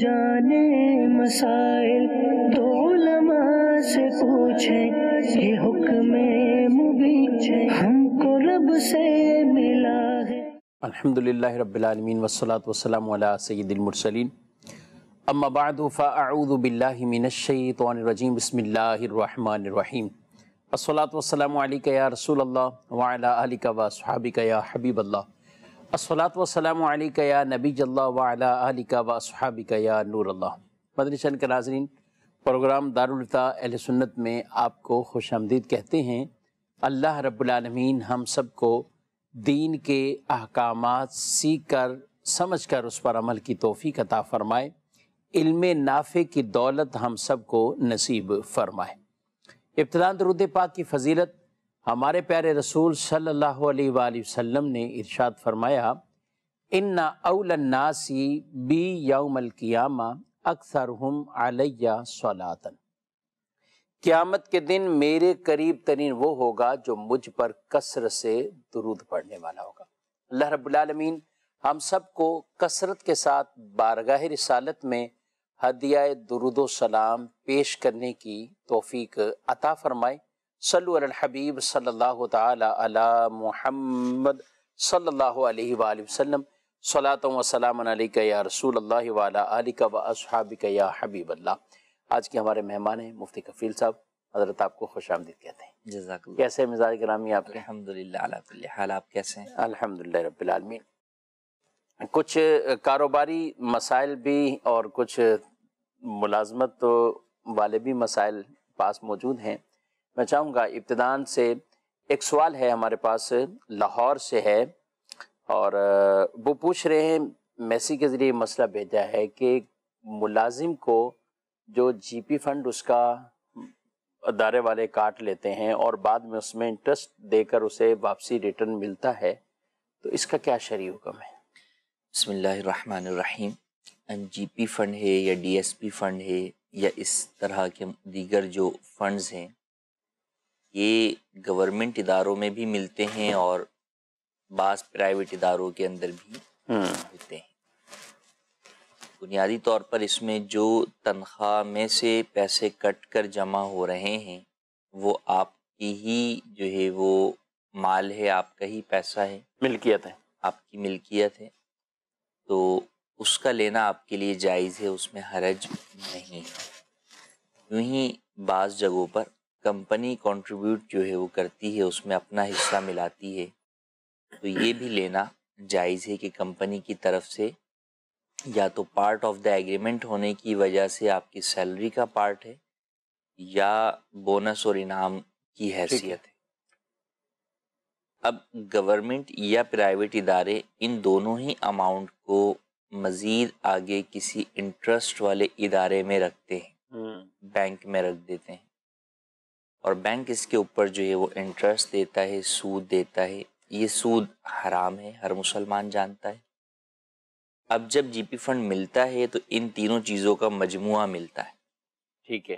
जाने मसाइल तो उलमा से पूछे ये हुक्म मुबीचे हमको रब से मिला है अल्हम्दुलिल्लाह रब्बिल आलमीन वस्सलातु अला मुरसलीन अम्मा बादु मिनश शैतानिर रजीम बिस्मिल्लाहिर रहमानिर रहीम वस्सलातु असलात अलैका या रसूल अल्लाह व अला आलिका व सहाबिका या हबीब अल्लाह असलात या नबी जल्ला वालिका वसहाबिका या नूर अल्लाह मदरसन के नाजरीन प्रोग्राम दारुलता अहल सुन्नत में आपको खुश आमदीद कहते हैं अल्लाह रब्लमीन हम सब को दीन के अहकाम सीख कर समझ कर उस पर अमल की तोफ़ी अता फ़रमाए इल्म नाफे की दौलत हम सब को नसीब फरमाए इब्तदान दरुद पाक की फजीलत हमारे प्यारे रसूल सल्लल्लाहु अलैहि वसल्लम ने इरशाद फरमाया इन्ना अवलन्नासी बी यौमलकियामा अक्सर हम आलिया सलातन क़्यामत के दिन मेरे करीब तरीन वो होगा जो मुझ पर कसर से दरूद पढ़ने वाला होगा अल्लाह रबालमीन हम सबको कसरत के साथ बारगाह रसालत में हदिया दरुदो सलाम पेश करने की तोफ़ी अता फ़रमाए सल्लु अल हबीब सल्लल्लाहु ताला अला मुहम्मद सल्लल्लाहु अलैहि वसल्लम सलात या रसूल अल्लाह व असहाबिका या हबीब अल्लाह आज के हमारे मेहमान हैं मुफ्ती कफ़ील साहब हजरत आपको खुश कहते हैं कैसे मिजाज ग्रामी आपके हाल आप कैसे हैं कुछ कारोबारी मसाइल भी और कुछ मुलाजमत तो वाले भी मसाइल पास मौजूद हैं मैं चाहूँगा इब्तदान से एक सवाल है हमारे पास लाहौर से है और वो पूछ रहे हैं मैसी के ज़रिए मसला भेजा है कि मुलाजिम को जो जीपी फंड उसका अदारे वाले काट लेते हैं और बाद में उसमें इंटरेस्ट देकर उसे वापसी रिटर्न मिलता है तो इसका क्या शरी हुक्म है बसमीम जी पी फ़ंड है या डी एस पी फ़ंड है या इस तरह के दीगर जो फंड्स हैं ये गवर्नमेंट इदारों में भी मिलते हैं और बास प्राइवेट इदारों के अंदर भी हम्म। मिलते हैं बुनियादी तौर पर इसमें जो तनख्वाह में से पैसे कट कर जमा हो रहे हैं वो आपकी ही जो है वो माल है आपका ही पैसा है मिल्कियत है आपकी मिल्कियत है तो उसका लेना आपके लिए जायज़ है उसमें हरज नहीं है यूँ ही बाज़ जगहों पर कंपनी कंट्रीब्यूट जो है वो करती है उसमें अपना हिस्सा मिलाती है तो ये भी लेना जायज़ है कि कंपनी की तरफ से या तो पार्ट ऑफ द एग्रीमेंट होने की वजह से आपकी सैलरी का पार्ट है या बोनस और इनाम की हैसियत है अब गवर्नमेंट या प्राइवेट इदारे इन दोनों ही अमाउंट को मज़ीद आगे किसी इंटरेस्ट वाले इदारे में रखते हैं बैंक हम्म। में रख देते हैं और बैंक इसके ऊपर जो है वो इंटरेस्ट देता है सूद देता है ये सूद हराम है हर मुसलमान जानता है अब जब जीपी फंड मिलता है तो इन तीनों चीज़ों का मजमुआ मिलता है ठीक है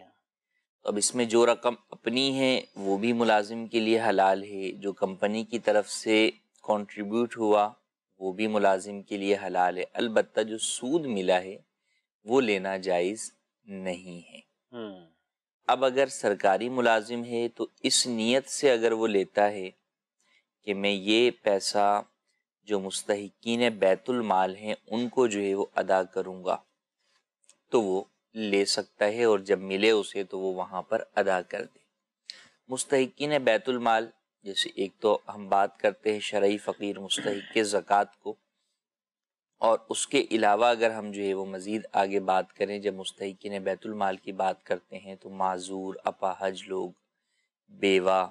तो अब इसमें जो रकम अपनी है वो भी मुलाजिम के लिए हलाल है जो कंपनी की तरफ से कंट्रीब्यूट हुआ वो भी मुलाजिम के लिए हलाल है अलबत्ता जो सूद मिला है वो लेना जायज़ नहीं है हम्म। अब अगर सरकारी मुलाजिम है तो इस नीयत से अगर वो लेता है कि मैं ये पैसा जो मुस्तकिन बैतुलमाल हैं उनको जो है वो अदा करूँगा तो वो ले सकता है और जब मिले उसे तो वो वहाँ पर अदा कर दे मुस्तकिन बैतुलमाल जैसे एक तो हम बात करते हैं शरा फ़कीर मुस्तक ज़क़़त को और उसके अलावा अगर हम जो है वो मज़ीद आगे बात करें जब मुस्तकिन बैतुलमाल की बात करते हैं तो माजूर अपाहज लोग बेवा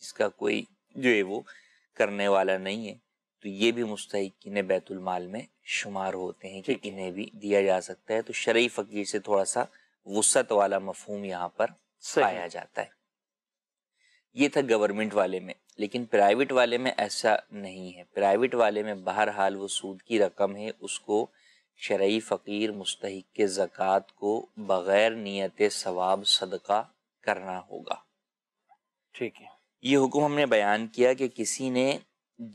जिसका कोई जो है वो करने वाला नहीं है तो ये भी मुस्तकिन बैतुलमाल में शुमार होते हैं कि इन्हें भी दिया जा सकता है तो शरीय फ़कीर से थोड़ा सा वसत वाला मफहम यहाँ पर पाया जाता है ये था गवर्नमेंट वाले में लेकिन प्राइवेट वाले में ऐसा नहीं है प्राइवेट वाले में बहरहाल वो सूद की रकम है उसको शरय फ़कीर मुस्तक के ज़क़़त को बग़ैर नीयत सवाब सदका करना होगा ठीक है ये हुक्म हमने बयान किया कि किसी ने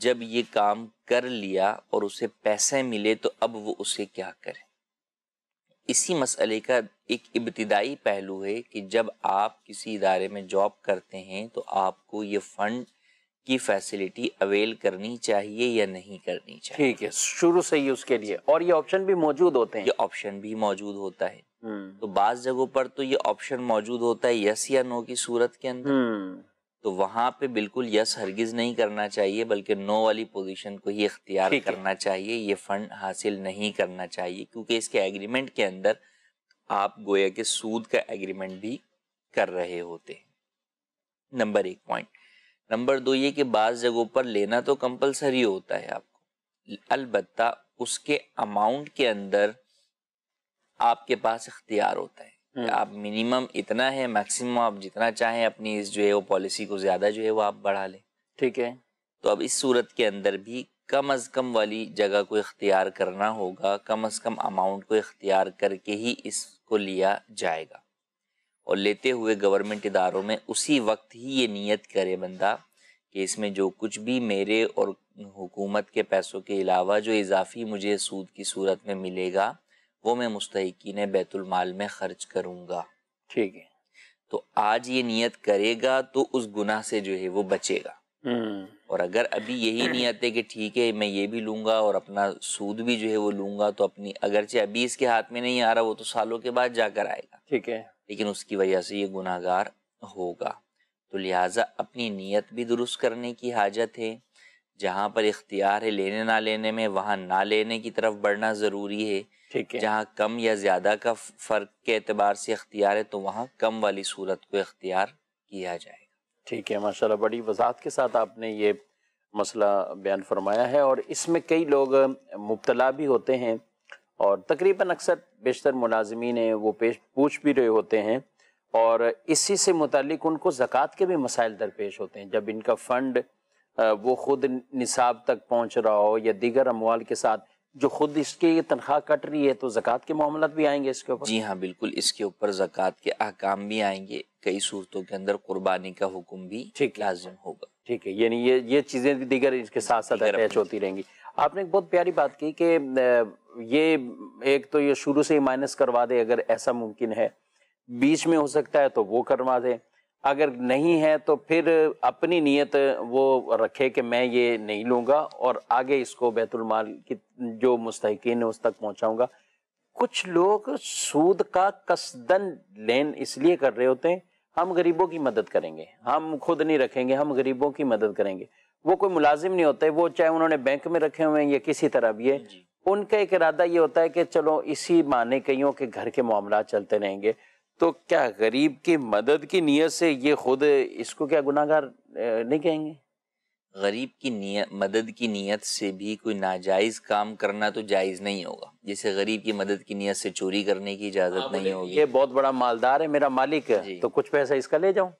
जब ये काम कर लिया और उसे पैसे मिले तो अब वो उसे क्या करे इसी मसले का एक इब्तदाई पहलू है कि जब आप किसी इदारे में जॉब करते हैं तो आपको ये फ़ंड की फैसिलिटी अवेल करनी चाहिए या नहीं करनी चाहिए ठीक है शुरू से ही उसके लिए और ये ऑप्शन भी मौजूद होते हैं ये ऑप्शन भी मौजूद होता है हम्म। तो बास जगहों पर तो ये ऑप्शन मौजूद होता है यस या नो की सूरत के अंदर हम्म। तो वहां पे बिल्कुल यस हरगिज नहीं करना चाहिए बल्कि नो वाली पोजीशन को ही इख्तियार करना चाहिए ये फंड हासिल नहीं करना चाहिए क्योंकि इसके एग्रीमेंट के अंदर आप गोया के सूद का एग्रीमेंट भी कर रहे होते नंबर एक पॉइंट नंबर दो ये कि बाज़ जगहों पर लेना तो कंपलसरी होता है आपको अलबत् उसके अमाउंट के अंदर आपके पास इख्तियार होता है हम्म। आप मिनिमम इतना है मैक्सिमम आप जितना चाहें अपनी इस जो है वो पॉलिसी को ज़्यादा जो है वो आप बढ़ा लें ठीक है तो अब इस सूरत के अंदर भी कम अज़ कम वाली जगह को इख्तियार करना होगा कम अज़ कम अमाउंट को इख्तियार करके ही इसको लिया जाएगा और लेते हुए गवर्नमेंट इदारों में उसी वक्त ही ये नियत करे बंदा कि इसमें जो कुछ भी मेरे और हुकूमत के पैसों के अलावा जो इजाफी मुझे सूद की सूरत में मिलेगा वो मैं मुस्तकिन बैतुलमाल में खर्च करूँगा ठीक है तो आज ये नियत करेगा तो उस गुनाह से जो है वो बचेगा हम्म। और अगर अभी यही नियत है कि ठीक है मैं ये भी लूंगा और अपना सूद भी जो है वो लूंगा तो अपनी अगरचे अभी इसके हाथ में नहीं आ रहा वो तो सालों के बाद जाकर आएगा ठीक है लेकिन उसकी वजह से ये गुनागार होगा तो लिहाजा अपनी नीयत भी दुरुस्त करने की हाजत है जहाँ पर इख्तियार है लेने ना लेने में वहाँ ना लेने की तरफ बढ़ना ज़रूरी है ठीक है जहाँ कम या ज़्यादा का फ़र्क के अतबार से इख्तियार है तो वहाँ कम वाली सूरत को इख्तियार किया जाएगा ठीक है माशाल्लाह बड़ी वजाहत के साथ आपने ये मसला बयान फरमाया है और इसमें कई लोग मुबतला भी होते हैं और तकरीबन अक्सर बेशतर मुलाजमीन वो पेश पूछ भी रहे होते हैं और इसी से मुतक उनको ज़क़़त के भी मसाइल दरपेश होते हैं जब इनका फ़ंड वो ख़ुद निसाब तक पहुँच रहा हो या दीगर अमवाल के साथ जो खुद ये तनख्वाह कट रही है तो ज़क़़त के मामला भी आएंगे इसके ऊपर जी हाँ बिल्कुल इसके ऊपर ज़क़़त के अहकाम भी आएंगे कई सूरतों के अंदर कुर्बानी का हुक्म भी ठीक लाजिम होगा ठीक है यानी ये ये चीज़ें भी दीगर इसके साथ साथ अटैच होती रहेंगी आपने एक बहुत प्यारी बात की कि ये एक तो ये शुरू से ही माइनस करवा दे अगर ऐसा मुमकिन है बीच में हो सकता है तो वो करवा दे अगर नहीं है तो फिर अपनी नीयत वो रखे कि मैं ये नहीं लूँगा और आगे इसको बैतुलमाल की जो मुस्तकिन है उस तक पहुँचाऊँगा कुछ लोग सूद का कसदन लेन इसलिए कर रहे होते हैं हम गरीबों की मदद करेंगे हम खुद नहीं रखेंगे हम गरीबों की मदद करेंगे वो कोई मुलाजिम नहीं होते वो चाहे उन्होंने बैंक में रखे हुए हैं या किसी तरह भी है उनका एक इरादा ये होता है कि चलो इसी माने कहीं के घर के मामला चलते रहेंगे तो क्या गरीब की मदद की नीयत से ये खुद इसको क्या गुनागार नहीं कहेंगे गरीब की नीयत मदद की नीयत से भी कोई नाजायज़ काम करना तो जायज़ नहीं होगा जैसे गरीब की मदद की नीयत से चोरी करने की इजाज़त हाँ, नहीं होगी ये बहुत बड़ा मालदार है मेरा मालिक है तो कुछ पैसा इसका ले जाऊं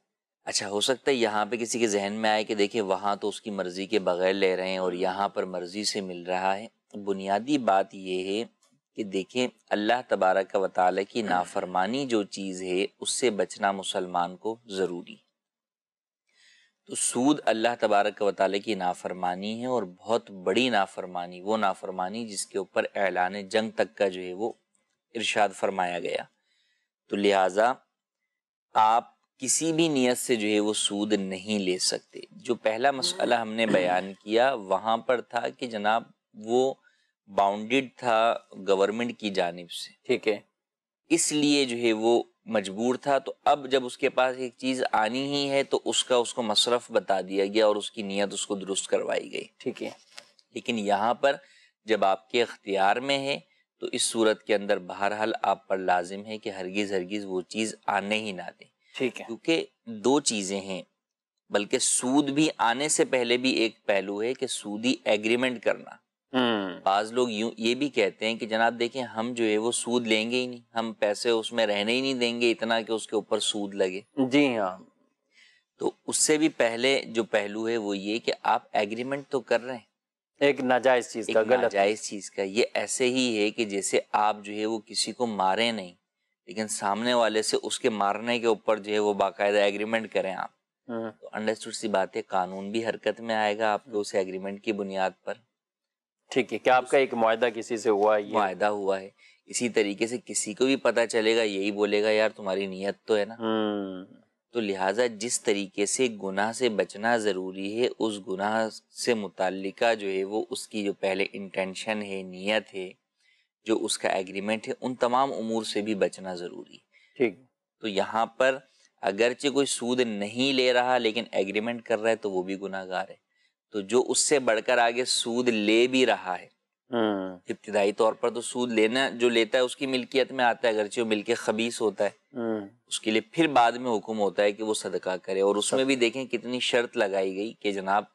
अच्छा हो सकता है यहाँ पे किसी के जहन में आए कि देखिए वहाँ तो उसकी मर्ज़ी के बगैर ले रहे हैं और यहाँ पर मर्ज़ी से मिल रहा है बुनियादी बात यह है कि देखें अल्लाह तबारक का वताल की नाफरमानी जो चीज़ है उससे बचना मुसलमान को ज़रूरी तो सूद अल्लाह तबारक वताल की नाफरमानी है और बहुत बड़ी नाफरमानी वो नाफरमानी जिसके ऊपर ऐलान जंग तक का जो है वो इरशाद फरमाया गया तो लिहाजा आप किसी भी नियत से जो है वो सूद नहीं ले सकते जो पहला मसला हमने बयान किया वहाँ पर था कि जनाब वो बाउंडेड था गवर्नमेंट की जानब से ठीक है इसलिए जो है वो मजबूर था तो अब जब उसके पास एक चीज़ आनी ही है तो उसका उसको मशरफ बता दिया गया और उसकी नीयत उसको दुरुस्त करवाई गई ठीक है लेकिन यहाँ पर जब आपके अख्तियार में है तो इस सूरत के अंदर बहरहाल आप पर लाजिम है कि हरगिज़ हरगिज़ वो चीज़ आने ही ना दें ठीक है क्योंकि दो चीजें हैं बल्कि सूद भी आने से पहले भी एक पहलू है कि सूदी एग्रीमेंट करना हम्म। बाज लोग यू ये भी कहते हैं कि जनाब देखें हम जो है वो सूद लेंगे ही नहीं हम पैसे उसमें रहने ही नहीं देंगे इतना कि उसके ऊपर सूद लगे जी हाँ तो उससे भी पहले जो पहलू है वो ये कि आप एग्रीमेंट तो कर रहे हैं एक नाजायज चीज का गलत नाजायज चीज का ये ऐसे ही है कि जैसे आप जो है वो किसी को मारे नहीं लेकिन सामने वाले से उसके मारने के ऊपर जो है वो बाकायदा एग्रीमेंट करें आप हाँ। तो अंडरस्टूड सी बात है कानून भी हरकत में आएगा आपके उस एग्रीमेंट की बुनियाद पर ठीक है क्या आपका एक मुआदा किसी से हुआ है मुआदा हुआ है इसी तरीके से किसी को भी पता चलेगा यही बोलेगा यार तुम्हारी नीयत तो है ना हम्म। तो लिहाजा जिस तरीके से गुनाह से बचना ज़रूरी है उस गुनाह से मुतल जो है वो उसकी जो पहले इंटेंशन है नीयत है जो उसका एग्रीमेंट है उन तमाम उमूर से भी बचना ज़रूरी ठीक तो यहाँ पर अगरचे कोई सूद नहीं ले रहा लेकिन एग्रीमेंट कर रहा है तो वो भी गुनागार है तो जो उससे बढ़कर आगे सूद ले भी रहा है हम्म। इब्तदाई तौर पर तो सूद लेना जो लेता है उसकी मिल्कियत में आता है अगरचे वो मिलके खबीस होता है हम्म। उसके लिए फिर बाद में हुक्म होता है कि वो सदका करे और उसमें भी देखें कितनी शर्त लगाई गई कि जनाब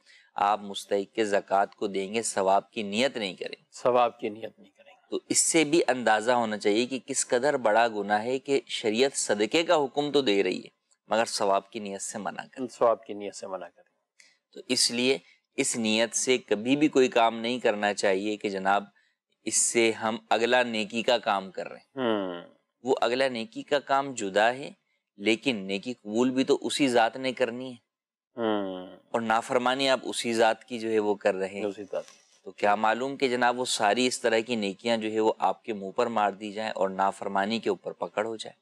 आप मुस्तक के जक़ात को देंगे सवाब की नीयत नहीं करें सवाब की नीयत नहीं तो इससे भी अंदाज़ा होना चाहिए कि किस कदर बड़ा गुना है कि शरीयत सदक़े का हुक्म तो दे रही है मगर सवाब की नीयत से मना कर सवाब की नीयत से मना कर तो इसलिए इस नीयत से कभी भी कोई काम नहीं करना चाहिए कि जनाब इससे हम अगला नेकी का काम कर रहे हैं हम्म। वो अगला नेकी का काम जुदा है लेकिन नेकी कबूल भी तो उसी ज़ात ने करनी है हम्म। और नाफरमानी आप उसी ज़ात की जो है वो कर रहे हैं उसी ज़ात तो क्या मालूम कि जनाब वो सारी इस तरह की नेकियां जो है वो आपके मुंह पर मार दी जाए और नाफरमानी के ऊपर पकड़ हो जाए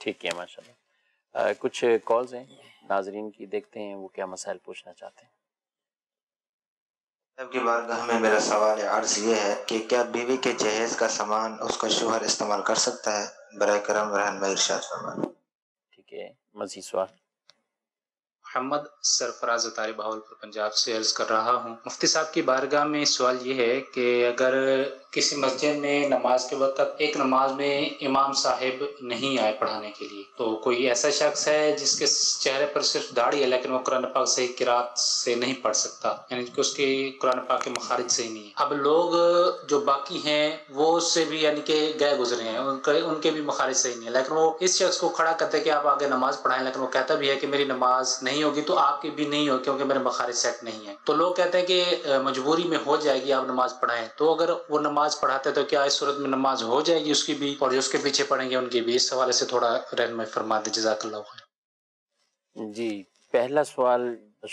ठीक है माशा कुछ कॉल्स हैं नाजरीन की देखते हैं वो क्या मसाइल पूछना चाहते हैं सबकी बारगाह में मेरा सवाल अर्ज ये है कि क्या बीवी के जहेज का सामान उसका शोहर इस्तेमाल कर सकता है बर करम रहन ठीक है मजीद सवाल मोहम्मद सरफराज अतारी बहावलपुर पंजाब से अर्ज कर रहा हूँ मुफ्ती साहब की बारगाह में सवाल ये है कि अगर किसी मस्जिद में नमाज के वक्त एक नमाज में इमाम साहब नहीं आए पढ़ाने के लिए तो कोई ऐसा शख्स है जिसके चेहरे पर सिर्फ दाढ़ी है लेकिन वो कुरान पाक से किरात से नहीं पढ़ सकता यानी कि उसके कुरान पाक के मखारिज से ही नहीं है अब लोग जो बाकी हैं वो उससे भी यानी कि गए गुजरे हैं उनके उनके भी मखारिज ही नहीं है लेकिन वो इस शख्स को खड़ा करते कि आप आगे नमाज पढ़ाएं लेकिन वो कहता भी है कि मेरी नमाज नहीं नहीं होगी तो आपके भी नहीं होगी क्योंकि मेरे मखारिज सेट नहीं है तो लोग कहते हैं कि मजबूरी में हो जाएगी आप नमाज पढ़ाएं तो अगर वो नमाज पढ़ाते तो क्या इस सूरत में नमाज हो जाएगी उसकी भी और जो उसके पीछे पढ़ेंगे उनकी भी इस हवाले से थोड़ा रहनमय फरमा दे जजाकल्ला जी पहला सवाल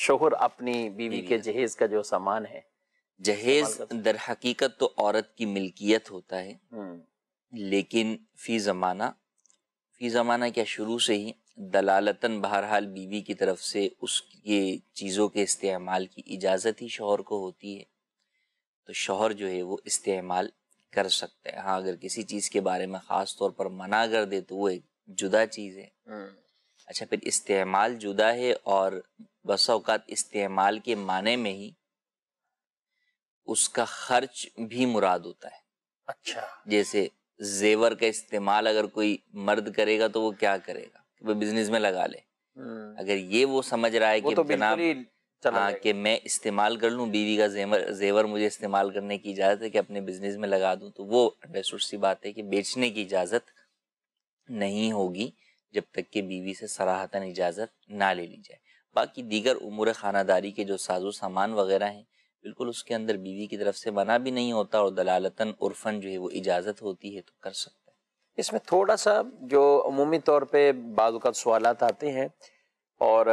शोहर अपनी बीवी के जहेज का जो सामान है जहेज दर हकीकत तो औरत की मिल्कियत होता है हम्म। लेकिन फी जमाना फी जमाना क्या शुरू से ही दलालतन बहरहाल बीवी की तरफ से उसके चीज़ों के इस्तेमाल की इजाज़त ही शोहर को होती है तो शोहर जो है वो इस्तेमाल कर सकता है हाँ अगर किसी चीज़ के बारे में ख़ास तौर पर मना कर दे तो वो एक जुदा चीज़ है हाँ। अच्छा फिर इस्तेमाल जुदा है और बस अवकात इस्तेमाल के माने में ही उसका खर्च भी मुराद होता है अच्छा जैसे जेवर का इस्तेमाल अगर कोई मर्द करेगा तो वो क्या करेगा कि वो बिजनेस में लगा ले हम्म। अगर ये वो समझ रहा है कि तो जनाब हाँ कि मैं इस्तेमाल कर लूँ बीवी का जेवर जेवर मुझे इस्तेमाल करने की इजाज़त है कि अपने बिजनेस में लगा दूँ तो वो अंडरस्टूड सी बात है कि बेचने की इजाज़त नहीं होगी जब तक कि बीवी से सराहतन इजाज़त ना ले ली जाए बाकी दीगर उमूर खानादारी के जो साजो सामान वगैरह हैं बिल्कुल उसके अंदर बीवी की तरफ से मना भी नहीं होता और दलालतन उर्फन जो है वो इजाज़त होती है तो कर सकते इसमें थोड़ा सा जो अमूमी तौर पे बाद सवाल आते हैं और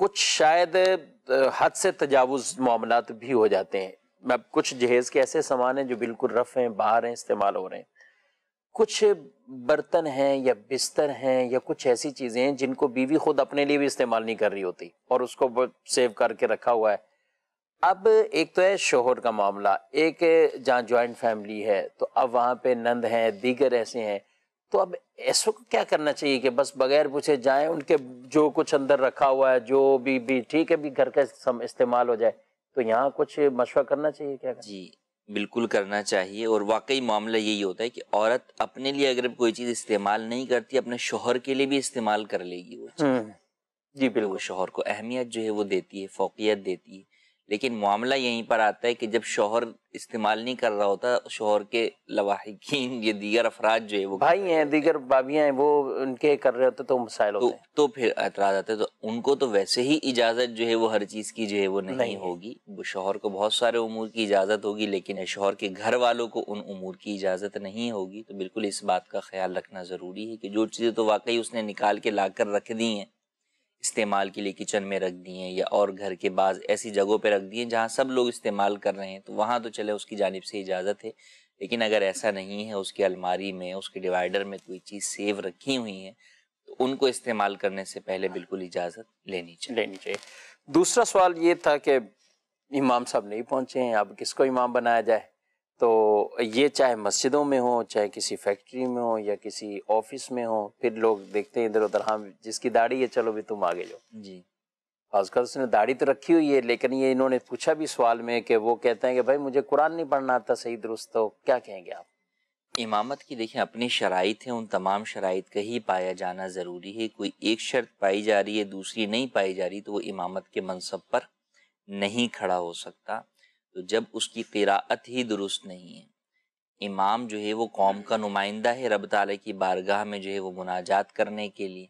कुछ शायद हद से तजावज़ मामला भी हो जाते हैं मैं कुछ जहेज़ के ऐसे सामान हैं जो बिल्कुल रफ़ हैं बाहर हैं इस्तेमाल हो रहे हैं कुछ बर्तन हैं या बिस्तर हैं या कुछ ऐसी चीज़ें हैं जिनको बीवी खुद अपने लिए भी इस्तेमाल नहीं कर रही होती और उसको सेव करके रखा हुआ है अब एक तो है शोहर का मामला एक जहाँ जॉइंट फैमिली है तो अब वहाँ पे नंद हैं दीगर ऐसे हैं तो अब ऐसो को क्या करना चाहिए कि बस बगैर पूछे जाए उनके जो कुछ अंदर रखा हुआ है जो भी भी ठीक है भी घर का इस्तेमाल हो जाए तो यहाँ कुछ मशवरा करना चाहिए क्या करना? जी बिल्कुल करना चाहिए और वाकई मामला यही होता है कि औरत अपने लिए अगर कोई चीज़ इस्तेमाल नहीं करती अपने शोहर के लिए भी इस्तेमाल कर लेगी वो हम्म, जी तो बिल्कुल शोहर को अहमियत जो है वो देती है फोकियत देती है लेकिन मामला यहीं पर आता है कि जब शोहर इस्तेमाल नहीं कर रहा होता शोहर के लवाहिकीन ये दीगर अफराज जो है वो भाई हैं दीगर बाबियां हैं वो उनके कर रहे होते तो मसाइल तो होते तो, हैं तो फिर एतराज आते तो उनको तो वैसे ही इजाज़त जो है वो हर चीज़ की जो है वो नहीं, नहीं होगी वो शोहर को बहुत सारे उमूर की इजाज़त होगी लेकिन शोहर के घर वालों को उन उमूर की इजाज़त नहीं होगी तो बिल्कुल इस बात का ख्याल रखना ज़रूरी है कि जो चीज़ें तो वाकई उसने निकाल के ला कर रख दी हैं इस्तेमाल के लिए किचन में रख दिए या और घर के बाद ऐसी जगहों पे रख दिए जहाँ सब लोग इस्तेमाल कर रहे हैं तो वहाँ तो चले उसकी जानब से इजाज़त है लेकिन अगर ऐसा नहीं है उसकी अलमारी में उसके डिवाइडर में कोई चीज़ सेव रखी हुई है तो उनको इस्तेमाल करने से पहले बिल्कुल इजाज़त लेनी चाहिए लेनी चाहिए दूसरा सवाल ये था कि इमाम साहब नहीं पहुँचे हैं अब किसको इमाम बनाया जाए तो ये चाहे मस्जिदों में हो चाहे किसी फैक्ट्री में हो या किसी ऑफिस में हो फिर लोग देखते हैं इधर उधर हाँ जिसकी दाढ़ी है चलो भी तुम आगे जाओ जी आजकल उसने दाढ़ी तो रखी हुई है लेकिन ये इन्होंने पूछा भी सवाल में कि वो कहते हैं कि भाई मुझे कुरान नहीं पढ़ना आता सही दुरुस्त तो क्या कहेंगे आप इमामत की देखें अपनी शराइ हैं उन तमाम शराइ का ही पाया जाना ज़रूरी है कोई एक शर्त पाई जा रही है दूसरी नहीं पाई जा रही तो वो इमामत के मनसब पर नहीं खड़ा हो सकता तो जब उसकी किरात ही दुरुस्त नहीं है इमाम जो है वो कौम का नुमाइंदा है रब ताल की बारगाह में जो है वो मुनाजात करने के लिए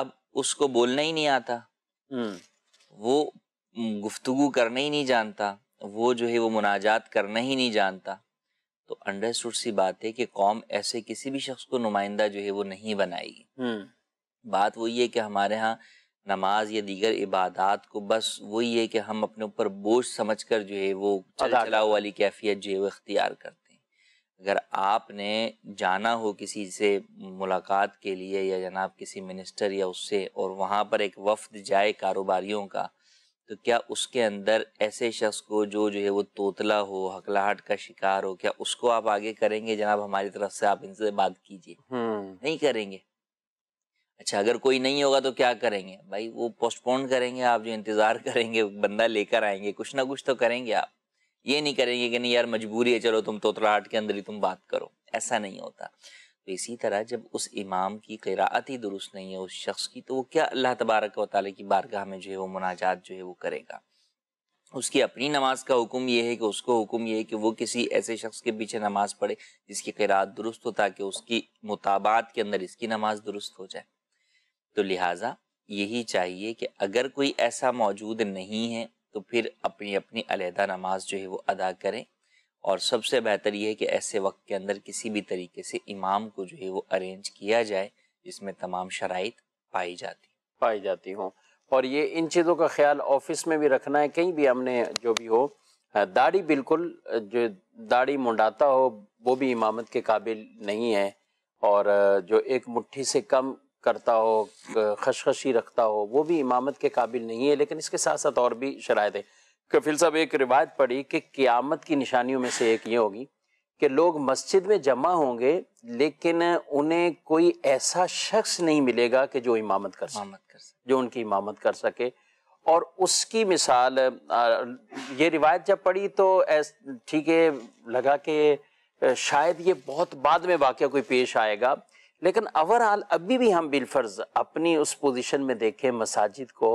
अब उसको बोलना ही नहीं आता हम्म। वो गुफ्तगु करना ही नहीं जानता वो जो है वो मुनाजात करना ही नहीं जानता तो अंडरस्टूड सी बात है कि कौम ऐसे किसी भी शख्स को नुमाइंदा जो है वो नहीं बनाएगी हम्म। बात वही है कि हमारे यहाँ नमाज या दीगर इबादत को बस वही है कि हम अपने ऊपर बोझ समझ कर जो है वो चल चलाओ वाली कैफियत जो है वो इख्तियार करते हैं अगर आपने जाना हो किसी से मुलाकात के लिए या जनाब किसी मिनिस्टर या उससे और वहाँ पर एक वफद जाए कारोबारियों का तो क्या उसके अंदर ऐसे शख्स को जो जो है वो तोतला हो हकलाहट का शिकार हो क्या उसको आप आगे करेंगे जनाब हमारी तरफ से आप इनसे बात कीजिए हम्म। नहीं करेंगे अच्छा अगर कोई नहीं होगा तो क्या करेंगे भाई वो पोस्टपोन करेंगे आप जो इंतज़ार करेंगे बंदा लेकर आएंगे कुछ ना कुछ तो करेंगे आप ये नहीं करेंगे कि नहीं यार मजबूरी है चलो तुम तोतलाहट के अंदर ही तुम बात करो ऐसा नहीं होता तो इसी तरह जब उस इमाम की किरात ही दुरुस्त नहीं है उस शख्स की तो वो क्या अल्लाह तबारक व ताली की बारगाह में जो है वो मुनाजात जो है वो करेगा उसकी अपनी नमाज का हुक्म ये है कि उसको हुक्म ये है कि वो किसी ऐसे शख्स के पीछे नमाज पढ़े जिसकी किरात दुरुस्त हो ताकि उसकी मुताबात के अंदर इसकी नमाज दुरुस्त हो जाए तो लिहाजा यही चाहिए कि अगर कोई ऐसा मौजूद नहीं है तो फिर अपनी अपनी अलहदा नमाज जो है वो अदा करें और सबसे बेहतर यह है कि ऐसे वक्त के अंदर किसी भी तरीके से इमाम को जो है वो अरेंज किया जाए जिसमें तमाम शराइ पाई जाती पाई जाती हो और ये इन चीज़ों का ख्याल ऑफिस में भी रखना है कहीं भी हमने जो भी हो दाढ़ी बिल्कुल जो दाढ़ी मुंडाता हो वो भी इमामत के काबिल नहीं है और जो एक मुट्ठी से कम करता हो खशखशी रखता हो वो भी इमामत के काबिल नहीं है लेकिन इसके साथ साथ और भी शराय है कफिल साहब एक रिवायत पढ़ी कि क्यामत की निशानियों में से एक ये होगी कि लोग मस्जिद में जमा होंगे लेकिन उन्हें कोई ऐसा शख्स नहीं मिलेगा कि जो इमामत कर सके, इमामत कर सके। जो उनकी इमामत कर सके और उसकी मिसाल ये रिवायत जब पढ़ी तो ठीक है लगा कि शायद ये बहुत बाद में वाक़ कोई पेश आएगा लेकिन ओवरऑल अभी भी हम बिलफर्ज अपनी उस पोजीशन में देखें मसाजिद को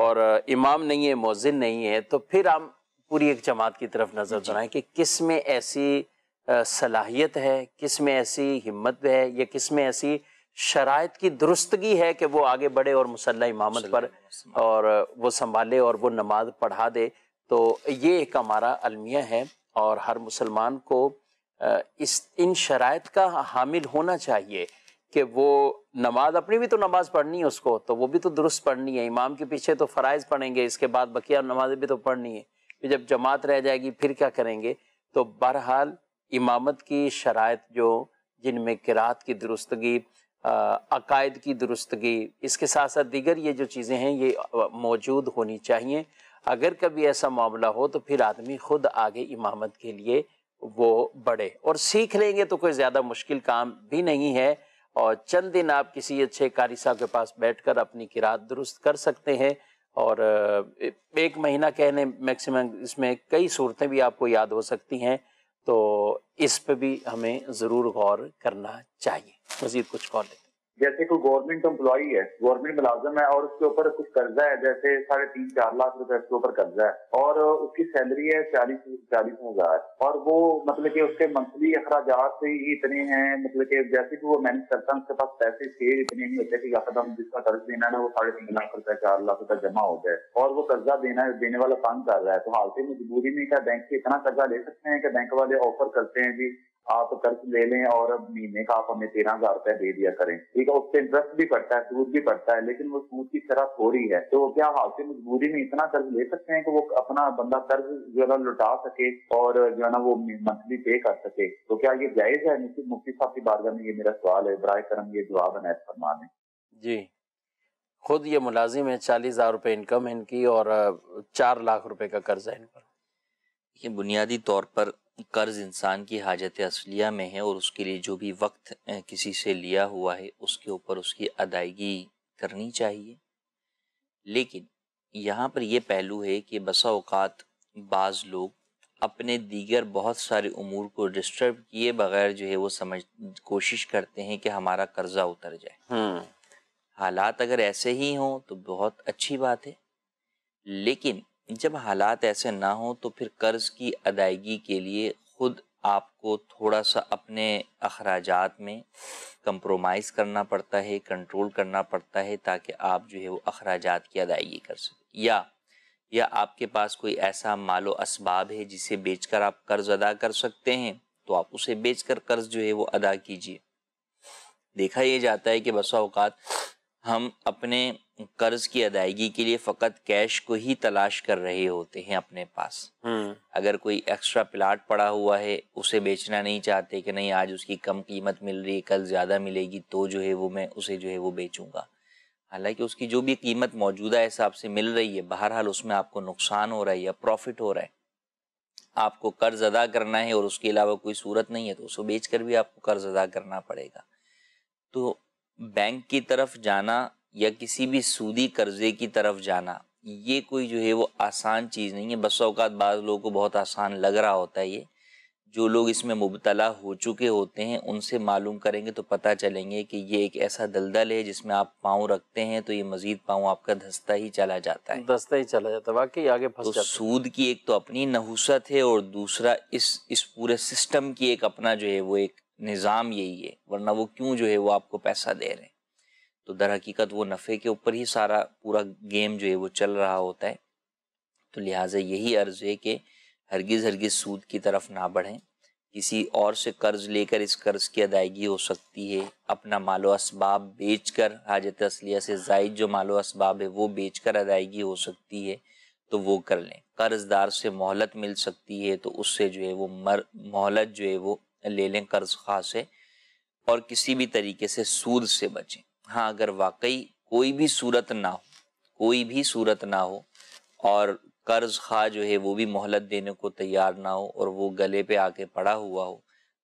और इमाम नहीं है मोजिन नहीं है तो फिर हम पूरी एक जमात की तरफ नज़र बनाएं कि किस में ऐसी सलाहियत है किस में ऐसी हिम्मत है या किस में ऐसी शराय की दुरुस्तगी है कि वो आगे बढ़े और मुसल्ला इमामत पर और वो संभाले और वो नमाज पढ़ा दे तो ये एक हमारा अलमिया है और हर मुसलमान को इस इन शराइ का हामिल होना चाहिए कि वो नमाज अपनी भी तो नमाज पढ़नी है उसको तो वो भी तो दुरुस्त पढ़नी है इमाम के पीछे तो फ़रज़ पढ़ेंगे इसके बाद बकिया नमाजें भी तो पढ़नी है फिर जब जमात रह जाएगी फिर क्या करेंगे तो बहरहाल इमामत की शरात जो जिनमें किरात की दुरुस्तगी अकायद की दुरुस्तगी इसके साथ साथ दीगर ये जो चीज़ें हैं ये मौजूद होनी चाहिए अगर कभी ऐसा मामला हो तो फिर आदमी ख़ुद आगे इमामत के लिए वो बढ़े और सीख लेंगे तो कोई ज़्यादा मुश्किल काम भी नहीं है और चंद दिन आप किसी अच्छे कारी साहब के पास बैठकर अपनी किरात दुरुस्त कर सकते हैं और एक महीना कहने मैक्सिमम इसमें कई सूरतें भी आपको याद हो सकती हैं तो इस पे भी हमें ज़रूर गौर करना चाहिए मज़ीद कुछ कॉल लेते जैसे कोई गवर्नमेंट एम्प्लॉई है गवर्नमेंट मुलाजम है और उसके ऊपर कुछ कर्जा है जैसे साढ़े तीन चार लाख रुपए उसके ऊपर कर्जा है और उसकी सैलरी है चालीस चालीस हजार और वो मतलब कि उसके मंथली अखराज ही इतने हैं मतलब कि जैसे कि वो मैनेज करता है उसके पास पैसे शेयर इतने नहीं होते कि यकदम जिसका कर्ज देना है वो साढ़े तीन लाख रुपए चार लाख रुपए जमा हो जाए और वो कर्जा देना देने वाला फंड कर रहा है तो हालत मजबूरी में क्या बैंक से इतना कर्जा ले सकते हैं कि बैंक वाले ऑफर करते हैं कि आप कर्ज ले लें और अब महीने का आप हमें तेरह हजार रुपया दे दिया करें ठीक है उससे इंटरेस्ट भी पड़ता है सूद भी पड़ता है लेकिन वो सूद की शराब हो रही है तो क्या हाथ की मजबूरी में इतना कर्ज ले सकते हैं कि वो अपना बंदा कर्ज जो है ना लुटा सके और जो है ना वो मंथली पे कर सके तो क्या ये जायज है निश्चित मुफ्ती साहब की बारगा में ये मेरा सवाल है बरए करम ये जवाब अनायत फरमा दें जी खुद ये मुलाजिम है चालीस हजार रुपये इनकम है इनकी और चार लाख रुपए का कर्ज है इन पर ये बुनियादी तौर पर कर्ज इंसान की हाजत असलिया में है और उसके लिए जो भी वक्त किसी से लिया हुआ है उसके ऊपर उसकी अदायगी करनी चाहिए लेकिन यहाँ पर यह पहलू है कि बसा अवकात बाज़ लोग अपने दीगर बहुत सारे उमूर को डिस्टर्ब किए बगैर जो है वो समझ कोशिश करते हैं कि हमारा कर्जा उतर जाए हम्म। हालात अगर ऐसे ही हों तो बहुत अच्छी बात है लेकिन जब हालात ऐसे ना हो तो फिर कर्ज़ की अदायगी के लिए ख़ुद आपको थोड़ा सा अपने अखराज में कंप्रोमाइज़ करना पड़ता है कंट्रोल करना पड़ता है ताकि आप जो है वो अखराज की अदायगी कर सकें या या आपके पास कोई ऐसा मालो इसबाब है जिसे बेचकर आप कर्ज़ अदा कर सकते हैं तो आप उसे बेचकर कर्ज़ जो है वो अदा कीजिए देखा यह जाता है कि बसा अवकात हम अपने कर्ज की अदायगी के लिए फकत कैश को ही तलाश कर रहे होते हैं अपने पास हम्म। अगर कोई एक्स्ट्रा प्लाट पड़ा हुआ है उसे बेचना नहीं चाहते कि नहीं आज उसकी कम कीमत मिल रही है कल ज़्यादा मिलेगी तो जो है वो मैं उसे जो है वो बेचूंगा हालांकि उसकी जो भी कीमत मौजूदा हिसाब से मिल रही है बहरहाल उसमें आपको नुकसान हो रहा है या प्रॉफिट हो रहा है आपको कर्ज अदा करना है और उसके अलावा कोई सूरत नहीं है तो उसको बेच भी आपको कर्ज अदा करना पड़ेगा तो बैंक की तरफ जाना या किसी भी सूदी कर्जे की तरफ जाना ये कोई जो है वो आसान चीज़ नहीं है बस अवकात बाद लोगों को बहुत आसान लग रहा होता है ये जो लोग इसमें मुबतला हो चुके होते हैं उनसे मालूम करेंगे तो पता चलेंगे कि ये एक ऐसा दलदल है जिसमें आप पाँव रखते हैं तो ये मजीद पाँव आपका धसता ही चला जाता है धसता ही चला जाता है वाकई आगे फंस तो जाता सूद की एक तो अपनी नहुसत है और दूसरा इस इस पूरे सिस्टम की एक अपना जो है वो एक निज़ाम यही है वरना वो क्यों जो है वो आपको पैसा दे रहे हैं तो दर हकीकत वो नफ़े के ऊपर ही सारा पूरा गेम जो है वो चल रहा होता है तो लिहाजा यही अर्ज़ है कि हरगिज़ हरगिज़ सूद की तरफ ना बढ़ें किसी और से कर्ज लेकर इस कर्ज की अदायगी हो सकती है अपना मालो इसबाब बेच कर हाजत असलिया से जायद जो मालो इसबाब है वो बेच कर अदायगी हो सकती है तो वो कर लें कर्जदार से मोहलत मिल सकती है तो उससे जो है वो मर मोहलत जो है वो ले लें कर्ज खास से और किसी भी तरीके से सूद से बचें हाँ अगर वाकई कोई भी सूरत ना हो कोई भी सूरत ना हो और कर्ज खा जो है वो भी मोहलत देने को तैयार ना हो और वो गले पे आके पड़ा हुआ हो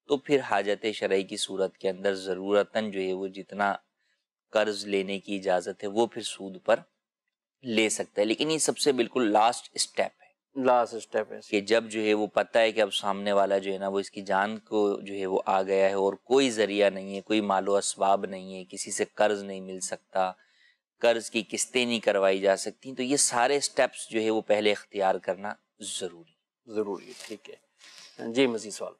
तो फिर हाजत शरय की सूरत के अंदर ज़रूरतन जो है वो जितना कर्ज लेने की इजाज़त है वो फिर सूद पर ले सकता है लेकिन ये सबसे बिल्कुल लास्ट स्टेप लास्ट स्टेप है कि जब जो है वो पता है कि अब सामने वाला जो है ना वो इसकी जान को जो है वो आ गया है और कोई जरिया नहीं है कोई मालो असबाब नहीं है किसी से कर्ज नहीं मिल सकता कर्ज की किस्तें नहीं करवाई जा सकती तो ये सारे स्टेप्स जो है वो पहले इख्तियार करना ज़रूरी ज़रूरी ठीक है जी मजीद सवाल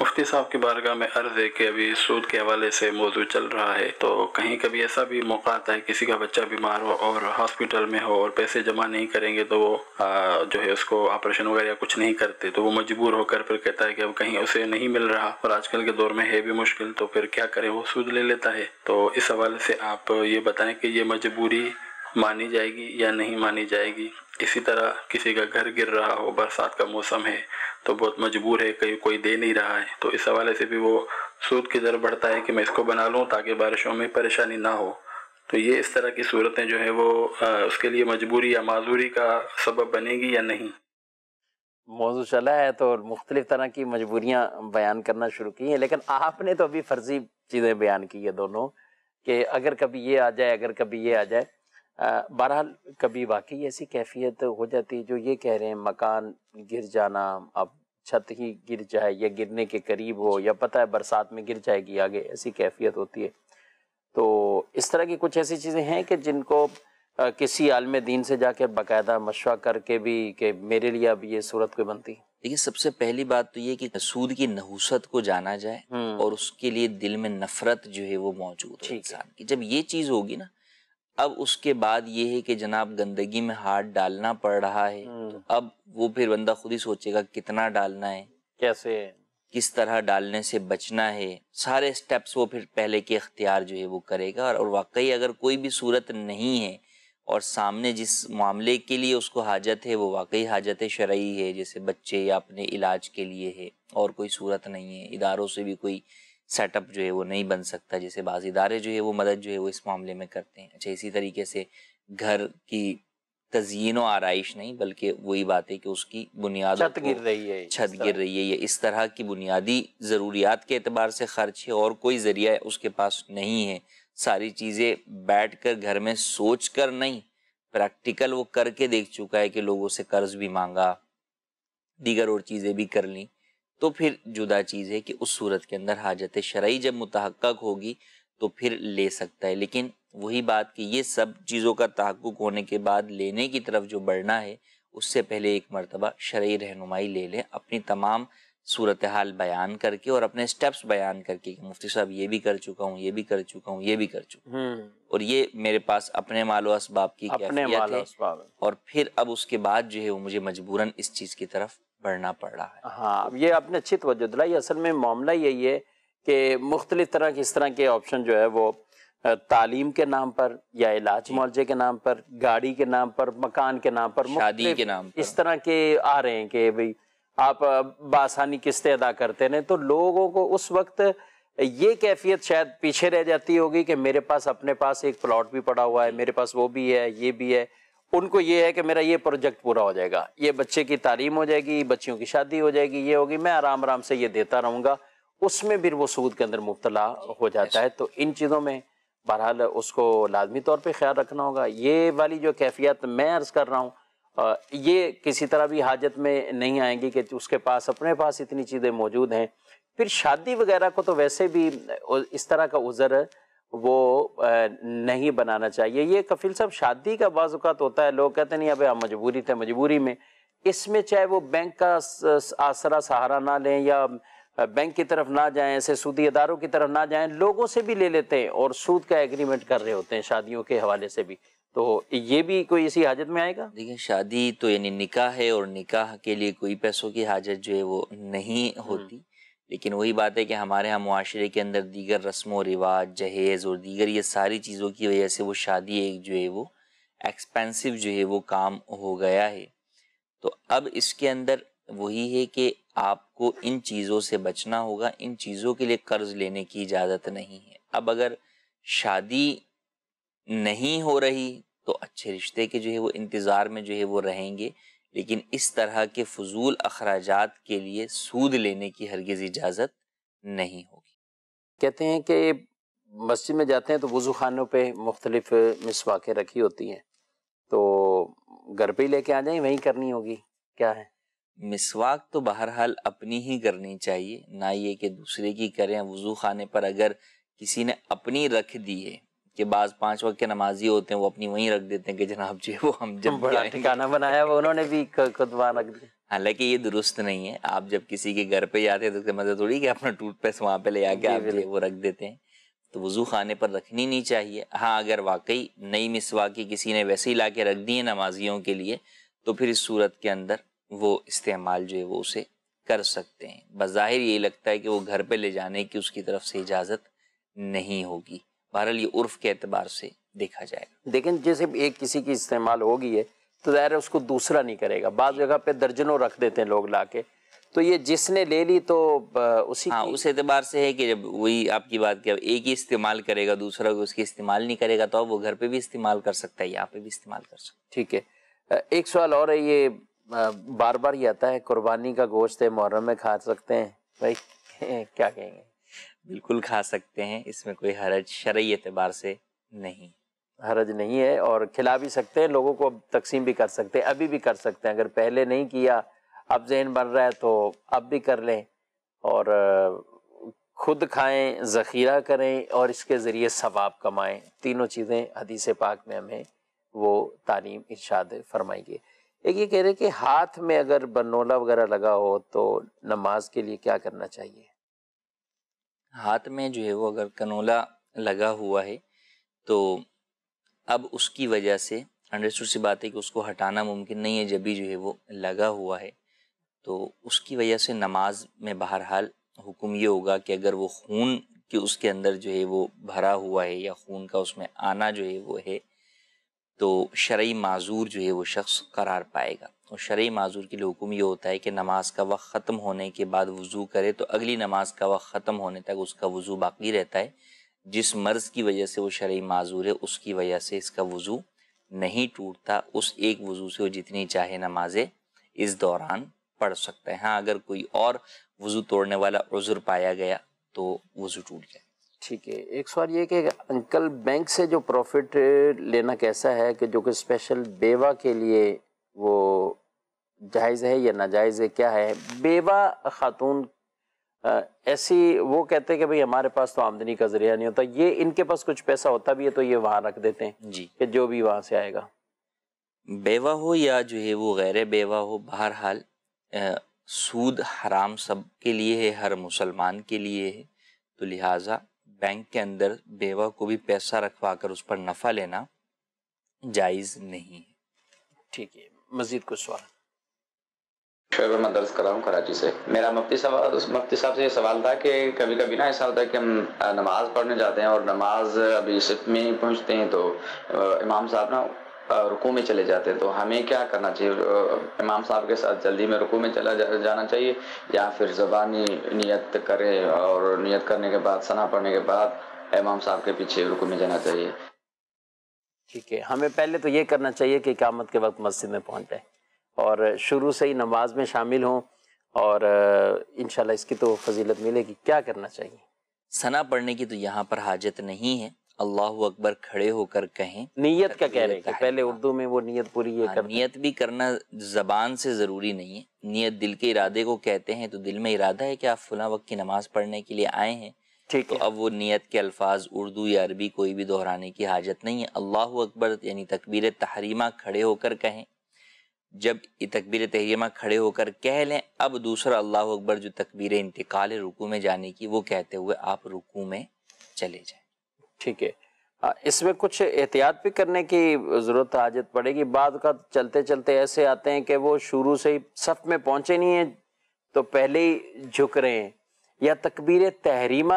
मुफ्ती साहब की बारगाह में अर्ज है कि अभी सूद के हवाले से मौजू चल रहा है तो कहीं कभी ऐसा भी मौका आता है किसी का बच्चा बीमार हो और हॉस्पिटल में हो और पैसे जमा नहीं करेंगे तो वो आ, जो है उसको ऑपरेशन वगैरह कुछ नहीं करते तो वो मजबूर होकर फिर कहता है कि अब कहीं उसे नहीं मिल रहा और आजकल के दौर में है भी मुश्किल तो फिर क्या करे वो सूद ले लेता है तो इस हवाले से आप ये बताएं कि ये मजबूरी मानी जाएगी या नहीं मानी जाएगी इसी तरह किसी का घर गिर रहा हो बरसात का मौसम है तो बहुत मजबूर है कहीं कोई दे नहीं रहा है तो इस हवाले से भी वो सूद की दर बढ़ता है कि मैं इसको बना लूँ ताकि बारिशों में परेशानी ना हो तो ये इस तरह की सूरतें जो है वो आ, उसके लिए मजबूरी या माजूरी का सबब बनेगी या नहीं मौजू चला है तो मुख्तलिफ तरह की मजबूरियाँ बयान करना शुरू की हैं लेकिन आपने तो अभी फर्जी चीज़ें बयान की है दोनों कि अगर कभी ये आ जाए अगर कभी ये आ जाए बहरहाल कभी वाकई ऐसी कैफियत हो जाती है जो ये कह रहे हैं मकान गिर जाना अब छत ही गिर जाए या गिरने के करीब हो या पता है बरसात में गिर जाएगी आगे ऐसी कैफियत होती है तो इस तरह की कुछ ऐसी चीज़ें हैं कि जिनको किसी आलम दीन से जाके बाकायदा मशवरा करके भी कि मेरे लिए अब ये सूरत कोई बनती है देखिए सबसे पहली बात तो ये कि सूद की नहुसत को जाना जाए हम्म। और उसके लिए दिल में नफरत जो है वो मौजूद है इंसान की जब ये चीज़ होगी ना अब उसके बाद ये है कि जनाब गंदगी में हाथ डालना पड़ रहा है हम्म। तो अब वो फिर बंदा खुद ही सोचेगा कितना डालना है कैसे किस तरह डालने से बचना है सारे स्टेप्स वो फिर पहले के अख्तियार जो है वो करेगा और, वाकई अगर कोई भी सूरत नहीं है और सामने जिस मामले के लिए उसको हाजत है वो वाकई हाजत शरा है जैसे बच्चे या अपने इलाज के लिए है और कोई सूरत नहीं है इदारों से भी कोई सेटअप जो है वो नहीं बन सकता जैसे बाज़ इदारे जो है वो मदद जो है वो इस मामले में करते हैं अच्छा इसी तरीके से घर की तजयन आरइश नहीं बल्कि वही बात है कि उसकी बुनियाद छत गिर रही है छत गिर रही है ये इस तरह की बुनियादी ज़रूरियात के अतबार से खर्च है और कोई ज़रिया उसके पास नहीं है सारी चीज़ें बैठ कर घर में सोच कर नहीं प्रैक्टिकल वो करके देख चुका है कि लोगों से कर्ज भी मांगा दीगर और चीज़ें भी कर ली तो फिर जुदा चीज़ है कि उस सूरत के अंदर हाजत शरा जब मुतहक होगी तो फिर ले सकता है लेकिन वही बात कि ये सब चीज़ों का तहक़ होने के बाद लेने की तरफ जो बढ़ना है उससे पहले एक मरतबा शरा रहनुमाई ले लें अपनी तमाम सूरत हाल बयान करके और अपने स्टेप्स बयान करके कि मुफ्ती साहब ये भी कर चुका हूँ ये भी कर चुका हूँ ये भी कर चुका हूँ हम्म। और ये मेरे पास अपने मालो इसबाब की अपने है और फिर अब उसके बाद जो है वो मुझे मजबूरन इस चीज़ की तरफ बढ़ना पड़ रहा है हाँ ये आपने अच्छी तवज्जो दिलाई असल में मामला यही है कि मुख्तलिफ तरह के इस तरह के ऑप्शन जो है वो तालीम के नाम पर या इलाज मुआवजे के नाम पर गाड़ी के नाम पर मकान के नाम पर शादी के नाम पर। इस तरह के आ रहे हैं कि भाई आप बासानी किस्तें अदा करते रहे तो लोगों को उस वक्त ये कैफियत शायद पीछे रह जाती होगी कि मेरे पास अपने पास एक प्लॉट भी पड़ा हुआ है मेरे पास वो भी है ये भी है उनको ये है कि मेरा ये प्रोजेक्ट पूरा हो जाएगा ये बच्चे की तालीम हो जाएगी बच्चियों की शादी हो जाएगी ये होगी मैं आराम आराम से ये देता रहूँगा उसमें भी वो सूद के अंदर मुबतला हो जाता है तो इन चीज़ों में बहरहाल उसको लाजमी तौर पर ख्याल रखना होगा ये वाली जो कैफियत मैं अर्ज़ कर रहा हूँ ये किसी तरह भी हाजत में नहीं आएंगी कि उसके पास अपने पास इतनी चीज़ें मौजूद हैं फिर शादी वगैरह को तो वैसे भी इस तरह का उज़र वो नहीं बनाना चाहिए ये कफील साहब शादी का बाजुकात होता है लोग कहते नहीं अब हम मजबूरी थे मजबूरी में इसमें चाहे वो बैंक का आसरा सहारा ना लें या बैंक की तरफ ना जाएं ऐसे सूदी अदारों की तरफ ना जाएं लोगों से भी ले लेते हैं और सूद का एग्रीमेंट कर रहे होते हैं शादियों के हवाले से भी तो ये भी कोई इसी हाजत में आएगा देखिए शादी तो यानी निकाह है और निकाह के लिए कोई पैसों की हाजत जो है वो नहीं हम्म। होती लेकिन वही बात है कि हमारे यहाँ माशरे के अंदर दीगर रस्म व रिवाज जहेज़ और दीगर ये सारी चीज़ों की वजह से वो शादी एक जो है वो एक्सपेंसिव जो है वो काम हो गया है तो अब इसके अंदर वही है कि आपको इन चीज़ों से बचना होगा इन चीज़ों के लिए कर्ज लेने की इजाज़त नहीं है अब अगर शादी नहीं हो रही तो अच्छे रिश्ते के जो है वो इंतज़ार में जो है वो रहेंगे लेकिन इस तरह के फजूल अखराज के लिए सूद लेने की हरगज़ इजाज़त नहीं होगी कहते हैं कि मस्जिद में जाते हैं तो वज़ू खानों पर मुख्तलिफ मिसवाकें रखी होती हैं तो घर पर ही लेके आ जाए वहीं करनी होगी क्या है मिसवाक तो बहरहाल अपनी ही करनी चाहिए ना ये कि दूसरे की करें वज़ू खाने पर अगर किसी ने अपनी रख दी है कि बाज पांच वक्त के नमाजी होते हैं वो अपनी वहीं रख देते हैं कि जनाब जी वो हम जब ठिकाना बनाया वो उन्होंने भी खुदवा रख दिया हालांकि ये दुरुस्त नहीं है आप जब किसी के घर पे जाते हैं तो मतलब थोड़ी कि अपना पैस वहाँ पे ले आके आप वो रख देते हैं तो वज़ू खाने पर रखनी नहीं चाहिए हाँ अगर वाकई नई मिसवा की किसी ने वैसे ही ला के रख दी है नमाजियों के लिए तो फिर इस सूरत के अंदर वो इस्तेमाल जो है वो उसे कर सकते हैं बज़ाहिर ये लगता है कि वो घर पे ले जाने की उसकी तरफ से इजाज़त नहीं होगी बहरहाल ये उर्फ के एतबार से देखा जाएगा लेकिन जैसे एक किसी की इस्तेमाल होगी है तो ज़ाहिर है उसको दूसरा नहीं करेगा बाद जगह पे दर्जनों रख देते हैं लोग लाके तो ये जिसने ले ली तो उसी हाँ उस एतबार से है कि जब वही आपकी बात कि एक ही इस्तेमाल करेगा दूसरा उसकी इस्तेमाल नहीं करेगा तो अब वो घर पे भी इस्तेमाल कर सकता है यहाँ पे भी इस्तेमाल कर सकता है ठीक है एक सवाल और है ये बार बार ही आता है कुर्बानी का गोश्त है मुहर्रम में खा सकते हैं भाई क्या कहेंगे बिल्कुल खा सकते हैं इसमें कोई हरज शरय एतबार से नहीं हरज नहीं है और खिला भी सकते हैं लोगों को अब तकसीम भी कर सकते हैं अभी भी कर सकते हैं अगर पहले नहीं किया अब जहन बन रहा है तो अब भी कर लें और खुद खाएं ज़ख़ीरा करें और इसके ज़रिए सवाब कमाएं तीनों चीज़ें हदीस पाक में हमें वो तालीम इर्शाद फरमाई गई एक ये कह रहे कि हाथ में अगर बनोला वगैरह लगा हो तो नमाज के लिए क्या करना चाहिए हाथ में जो है वो अगर कनोला लगा हुआ है तो अब उसकी वजह से अंडरस्टूड सी बात है कि उसको हटाना मुमकिन नहीं है जब भी जो है वो लगा हुआ है तो उसकी वजह से नमाज में बहरहाल हुक्म ये होगा कि अगर वो खून के उसके अंदर जो है वो भरा हुआ है या खून का उसमें आना जो है वो है तो शर्य माजूर जो है वो शख्स करार पाएगा और शर्य माजूर के लिए हुक्म ये होता है कि नमाज का वक्त ख़त्म होने के बाद वज़ू करे तो अगली नमाज का वक्त ख़त्म होने तक उसका वज़ू बाकी रहता है जिस मर्ज़ की वजह से वो शर्य माजूर है उसकी वजह से इसका वज़ू नहीं टूटता उस एक वज़ू से वो जितनी चाहे नमाजें इस दौरान पढ़ सकते हैं हाँ अगर कोई और वज़ू तोड़ने वाला उज़ुर पाया गया तो वज़ू टूट जाए ठीक है एक सवाल ये कि अंकल बैंक से जो प्रॉफिट लेना कैसा है कि जो कि स्पेशल बेवा के लिए वो जायज़ है या नाजायज़ है क्या है बेवा ख़ातून ऐसी वो कहते हैं कि भाई हमारे पास तो आमदनी का जरिया नहीं होता ये इनके पास कुछ पैसा होता भी है तो ये वहाँ रख देते हैं जी कि जो भी वहाँ से आएगा बेवा हो या जो है वो गैर बेवा हो बहरहाल सूद हराम सब के लिए है हर मुसलमान के लिए है तो लिहाजा बैंक के अंदर बेवा को भी पैसा रखवा कर उस पर नफ़ा लेना जायज़ नहीं है ठीक है मजीद कुछ सवाल शोब मैं दर्ज कराची से मेरा मुफ्ती सवाल मुफ्ती साहब से ये सवाल था कि कभी कभी ना ऐसा होता है कि हम नमाज पढ़ने जाते हैं और नमाज अभी सिर्फ में ही पहुँचते हैं तो इमाम साहब ना रुकू में चले जाते हैं तो हमें क्या करना चाहिए इमाम साहब के साथ जल्दी में रुकू में चला जा, जाना चाहिए या फिर ज़बानी नियत करें और नियत करने के बाद सना पढ़ने के बाद इमाम साहब के पीछे रुकू में जाना चाहिए ठीक है हमें पहले तो ये करना चाहिए कि इकामत के वक्त मस्जिद में पहुँच जाए और शुरू से ही नमाज में शामिल हों और इन इसकी तो फजीलत मिलेगी क्या करना चाहिए सना पढ़ने की तो यहाँ पर हाजत नहीं है अल्लाह अकबर खड़े होकर कहें नीयत का कह रहे हैं पहले उर्दू में वो नीयत पूरी ये हाँ, नीयत भी करना जबान से ज़रूरी नहीं है नीयत दिल के इरादे को कहते हैं तो दिल में इरादा है कि आप फुला वक्त की नमाज़ पढ़ने के लिए आए हैं ठीक तो अब वो नियत के अल्फाज उर्दू या अरबी कोई भी दोहराने की हाजत नहीं है अल्लाह अकबर यानी तकबीर तहरीमा खड़े होकर कहें जब तकबीर तहरीमा खड़े होकर कह लें अब दूसरा अल्लाह अकबर जो तकबीर इंतकाल रुकू में जाने की वो कहते हुए आप रुकू में चले जाए ठीक है इसमें कुछ एहतियात भी करने की ज़रूरत हाजत पड़ेगी बाद का चलते चलते ऐसे आते हैं कि वो शुरू से ही सफ में पहुंचे नहीं है तो पहले ही झुक रहे हैं या तकबीर तहरीमा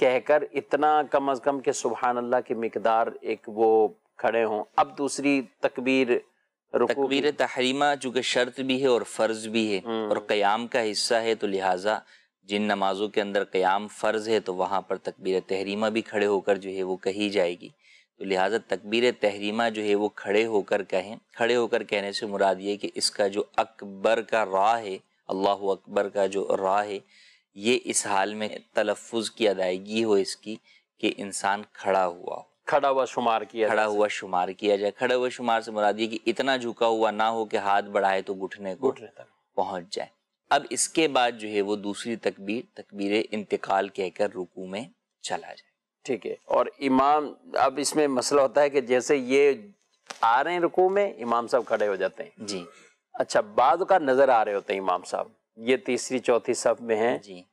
कहकर इतना कम अज़ कम के सुबहान अल्लाह की मकदार एक वो खड़े हों अब दूसरी तकबीर तकबीर तहरीमा चूँकि शर्त भी है और फ़र्ज भी है हम्म। और क़याम का हिस्सा है तो लिहाजा जिन नमाज़ों के अंदर क़याम फ़र्ज है तो वहाँ पर तकबीर तहरीमा भी खड़े होकर जो है वो कही जाएगी तो लिहाजा तकबीर तहरीमा जो है वो खड़े होकर कहें खड़े होकर कहने से मुराद ये कि इसका जो अकबर का राह है अल्लाह अकबर का जो राह है ये इस हाल में तलफुज की अदायगी हो इसकी कि इंसान खड़ा हुआ हो खड़ा हुआ शुमार किया खड़ा हुआ शुमार किया जाए खड़ा हुआ शुमार से मुराद ये कि इतना झुका हुआ ना हो कि हाथ बढ़ाए तो घुटने को पहुंच जाए अब इसके बाद जो है वो दूसरी तकबीर तकबीर इंतकाल कहकर रुकू में चला जाए ठीक है और इमाम अब इसमें मसला होता है कि जैसे ये आ रहे हैं रुकू में इमाम साहब खड़े हो जाते हैं जी अच्छा बाद का नजर आ रहे होते हैं इमाम साहब ये तीसरी चौथी सब में है जी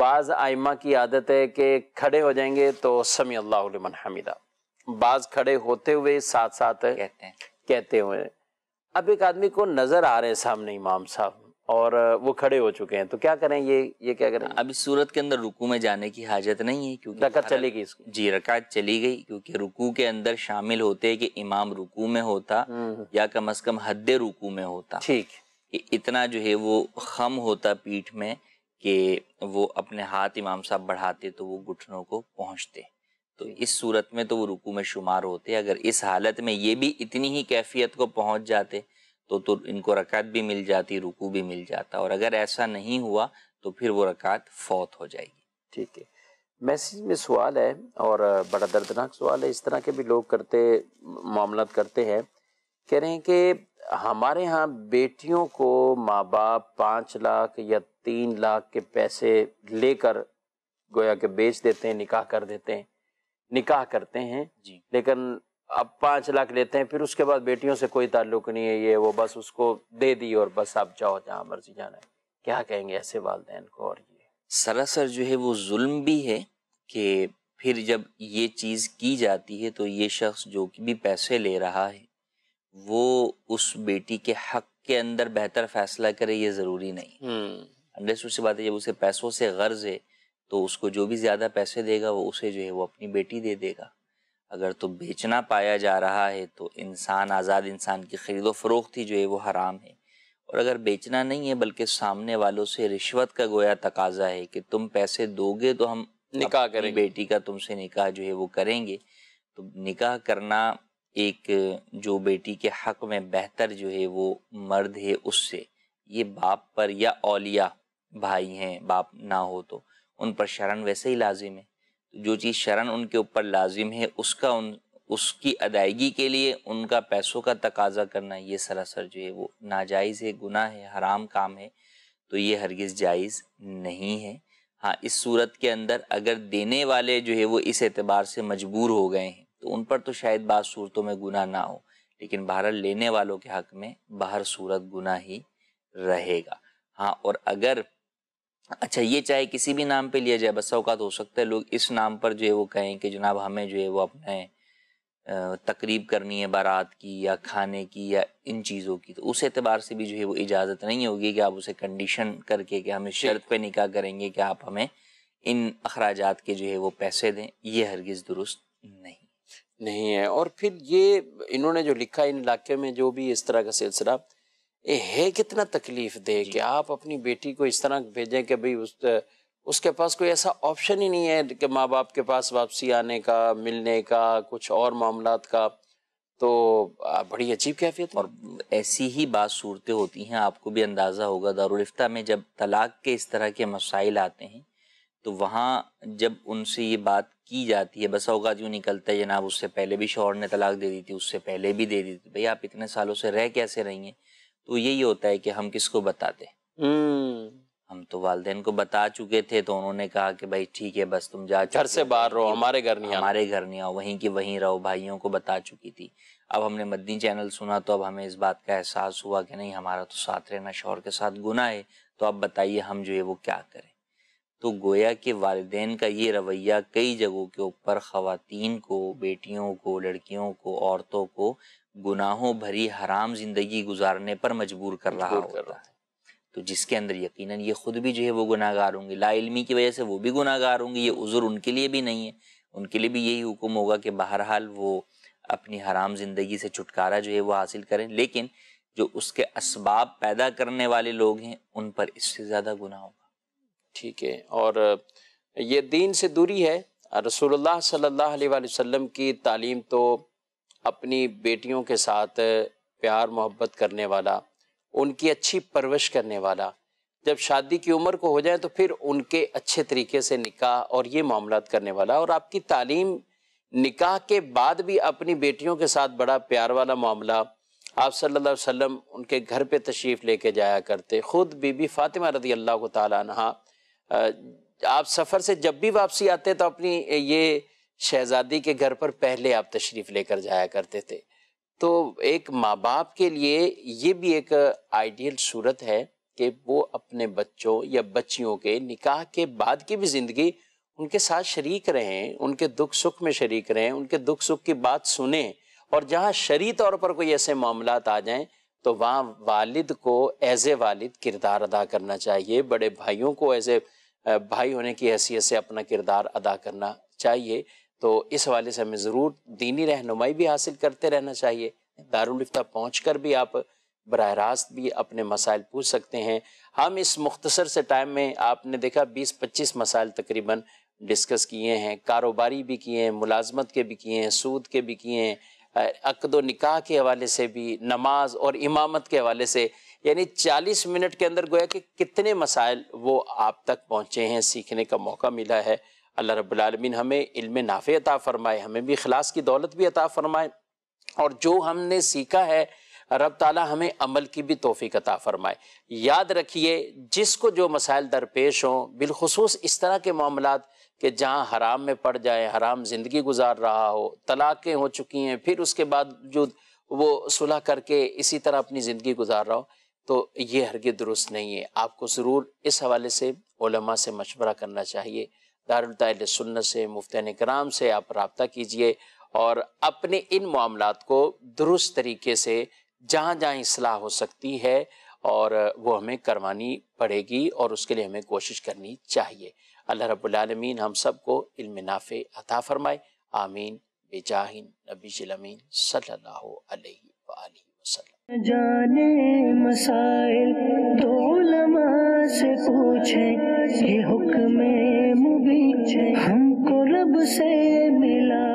बाज आयमा की आदत है कि खड़े हो जाएंगे तो समी अल्लाह हमीदा बाज खड़े होते हुए साथ साथ कहते हैं कहते हुए अब एक आदमी को नजर आ रहे हैं सामने इमाम साहब और वो खड़े हो चुके हैं तो क्या करें ये ये क्या करें अभी सूरत के अंदर रुकू में जाने की हाजत नहीं है क्योंकि रकात चली गई जी रकात चली गई क्योंकि रुकू के अंदर शामिल होते कि इमाम रुकू में होता हम्म। या कम अज कम हद रुकू में होता ठीक इतना जो है वो खम होता पीठ में कि वो अपने हाथ इमाम साहब बढ़ाते तो वो घुटनों को पहुंचते तो इस सूरत में तो वो रुकू में शुमार होते अगर इस हालत में ये भी इतनी ही कैफियत को पहुंच जाते तो तो इनको रकात भी मिल जाती रुकू भी मिल जाता और अगर ऐसा नहीं हुआ तो फिर वो रकात फौत हो जाएगी ठीक है मैसेज में सवाल है और बड़ा दर्दनाक सवाल है इस तरह के भी लोग करते मामला करते हैं कह रहे हैं कि हमारे यहाँ बेटियों को माँ बाप पाँच लाख या तीन लाख के पैसे लेकर गोया के बेच देते हैं निकाह कर देते हैं निकाह करते हैं जी लेकिन अब पाँच लाख लेते हैं फिर उसके बाद बेटियों से कोई ताल्लुक नहीं है ये वो बस उसको दे दी और बस आप जाओ जहाँ मर्जी जाना है क्या कहेंगे ऐसे वालदेन को और ये सरासर जो है वो जुल्म भी है कि फिर जब ये चीज़ की जाती है तो ये शख्स जो कि भी पैसे ले रहा है वो उस बेटी के हक के अंदर बेहतर फैसला करे ये ज़रूरी नहीं हम्म। अंडरस्टूड सी बात है जब उसे पैसों से गर्ज है तो उसको जो भी ज़्यादा पैसे देगा वो उसे जो है वो अपनी बेटी दे देगा अगर तो बेचना पाया जा रहा है तो इंसान आज़ाद इंसान की खरीदो फरोख्त ही जो है वो हराम है और अगर बेचना नहीं है बल्कि सामने वालों से रिश्वत का गोया तकाजा है कि तुम पैसे दोगे तो हम निकाह करें बेटी का तुमसे निकाह जो है वो करेंगे तो निकाह करना एक जो बेटी के हक में बेहतर जो है वो मर्द है उससे ये बाप पर या औलिया भाई हैं बाप ना हो तो उन पर शरण वैसे ही लाजिम है जो चीज़ शरण उनके ऊपर लाजिम है उसका उन उसकी अदायगी के लिए उनका पैसों का तकाजा करना ये सरासर जो है वो नाजायज़ है गुनाह है हराम काम है तो ये हरगिज़ जायज़ नहीं है हाँ इस सूरत के अंदर अगर देने वाले जो है वो इस एतबार से मजबूर हो गए हैं तो उन पर तो शायद बाद सूरतों में गुना ना हो लेकिन बाहर लेने वालों के हक में बाहर सूरत गुना ही रहेगा हाँ और अगर अच्छा ये चाहे किसी भी नाम पे लिया जाए बस अवकात हो सकता है लोग इस नाम पर जो है वो कहें कि जनाब हमें जो है वो अपने तकरीब करनी है बारात की या खाने की या इन चीज़ों की तो उस एतबार से भी जो है वो इजाज़त नहीं होगी कि आप उसे कंडीशन करके कि हम इस शर्त पे निकाह करेंगे कि आप हमें इन अखराज के जो है वो पैसे दें ये हरगिज़ दुरुस्त नहीं नहीं है और फिर ये इन्होंने जो लिखा इन इलाके में जो भी इस तरह का सिलसिला ये है कितना तकलीफ दे कि आप अपनी बेटी को इस तरह भेजें कि भाई उस उसके पास कोई ऐसा ऑप्शन ही नहीं है कि माँ बाप के पास वापसी आने का मिलने का कुछ और मामला का तो बड़ी अजीब कैफियत और ऐसी ही बात सूरतें होती हैं आपको भी अंदाज़ा होगा दारुलफ्ता में जब तलाक के इस तरह के मसाइल आते हैं तो वहाँ जब उनसे ये बात की जाती है बस औकात यूँ निकलता है जनाब उससे पहले भी शोहर ने तलाक दे दी थी उससे पहले भी दे दी थी भाई आप इतने सालों से रह कैसे रही हैं तो यही होता है कि हम किसको बताते हम्म। हम तो वालदेन को बता चुके थे तो उन्होंने कहा कि भाई ठीक है बस तुम जा घर से बाहर रहो हमारे घर नहीं हमारे घर नहीं आओ वहीं की वहीं रहो भाइयों को बता चुकी थी अब हमने मदनी चैनल सुना तो अब हमें इस बात का एहसास हुआ कि नहीं हमारा तो साथ रहना शोर के साथ गुना है तो अब बताइए हम जो है वो क्या करें तो गोया के वालदेन का ये रवैया कई जगहों के ऊपर ख़वातीन को बेटियों को लड़कियों को औरतों को गुनाहों भरी हराम ज़िंदगी गुजारने पर मजबूर कर रहा होता रहा है तो जिसके अंदर यकीनन ये ख़ुद भी जो है वो गुनाहगार होंगे लाइलमी की वजह से वो भी गुनाहगार होंगे ये उज़ुर उनके लिए भी नहीं है उनके लिए भी यही हुक्म होगा कि बहरहाल वो अपनी हराम ज़िंदगी से छुटकारा जो है वो हासिल करें लेकिन जो उसके इसबाब पैदा करने वाले लोग हैं उन पर इससे ज़्यादा गुनाह होगा ठीक है और ये दीन से दूरी है रसूलुल्लाह सल्लल्लाहु अलैहि वसल्लम की तालीम तो अपनी बेटियों के साथ प्यार मोहब्बत करने वाला उनकी अच्छी परवरिश करने वाला जब शादी की उम्र को हो जाए तो फिर उनके अच्छे तरीके से निकाह और ये मामला करने वाला और आपकी तालीम निकाह के बाद भी अपनी बेटियों के साथ बड़ा प्यार वाला मामला आप सल्लल्लाहु अलैहि वसल्लम उनके घर पे तशरीफ़ लेके जाया करते ख़ुद बीबी फ़ातिमा रदी अल्लाह को तह आप सफ़र से जब भी वापसी आते तो अपनी ये शहज़ादी के घर पर पहले आप तशरीफ़ लेकर जाया करते थे तो एक माँ बाप के लिए ये भी एक आइडियल सूरत है कि वो अपने बच्चों या बच्चियों के निकाह के बाद की भी ज़िंदगी उनके साथ शरीक रहें उनके दुख सुख में शरीक रहें उनके दुख सुख की बात सुने और जहाँ शरी तौर पर कोई ऐसे मामला आ जाएं तो वहाँ वालिद को एज ए वालिद किरदार अदा करना चाहिए बड़े भाइयों को एज ए भाई होने की हैसियत से अपना किरदार अदा करना चाहिए तो इस हवाले से हमें ज़रूर दीनी रहनुमाई भी हासिल करते रहना चाहिए दारुलफ्ता पहुँच कर भी आप बर रास्त भी अपने मसाइल पूछ सकते हैं हम इस मुख्तसर से टाइम में आपने देखा बीस पच्चीस मसाइल तकरीबन डिस्कस किए हैं कारोबारी भी किए हैं मुलाजमत के भी किए हैं सूद के भी किए हैं अकद निकाह के हवाले से भी नमाज और इमामत के हवाले से यानी 40 मिनट के अंदर गोया कि कितने मसाइल वो आप तक पहुँचे हैं सीखने का मौका मिला है अल्लाह रबालमीन हमें इल्म नाफ़े अता फ़रमाए हमें भी खलास की दौलत भी अता फ़रमाए और जो हमने सीखा है रब ताला हमें अमल की भी तोफ़ी अता फ़रमाए याद रखिए जिसको जो मसाइल दरपेश हों बिलखसूस इस तरह के मामला कि जहाँ हराम में पड़ जाए हराम ज़िंदगी गुजार रहा हो तलाक़ें हो चुकी हैं फिर उसके बाद जो वो सुलह करके इसी तरह अपनी ज़िंदगी गुजार रहा हो तो ये हरगे दुरुस्त नहीं है आपको ज़रूर इस हवाले से ओलमा से मशवरा करना चाहिए दारुल सुन्न से मुफ्तन कराम से आप रबता कीजिए और अपने इन मामला को दुरुस्त तरीके से जहाँ जहाँ असलाह हो सकती है और वो हमें करवानी पड़ेगी और उसके लिए हमें कोशिश करनी चाहिए अल्लाह रबालमीन हम सबको इल्म नाफ़ अता फ़रमाए आमीन बेजाहिन नबी सल्ला जाने मसाइल तो से पूछे ये हुक्म मुबीन हमको रब से मिला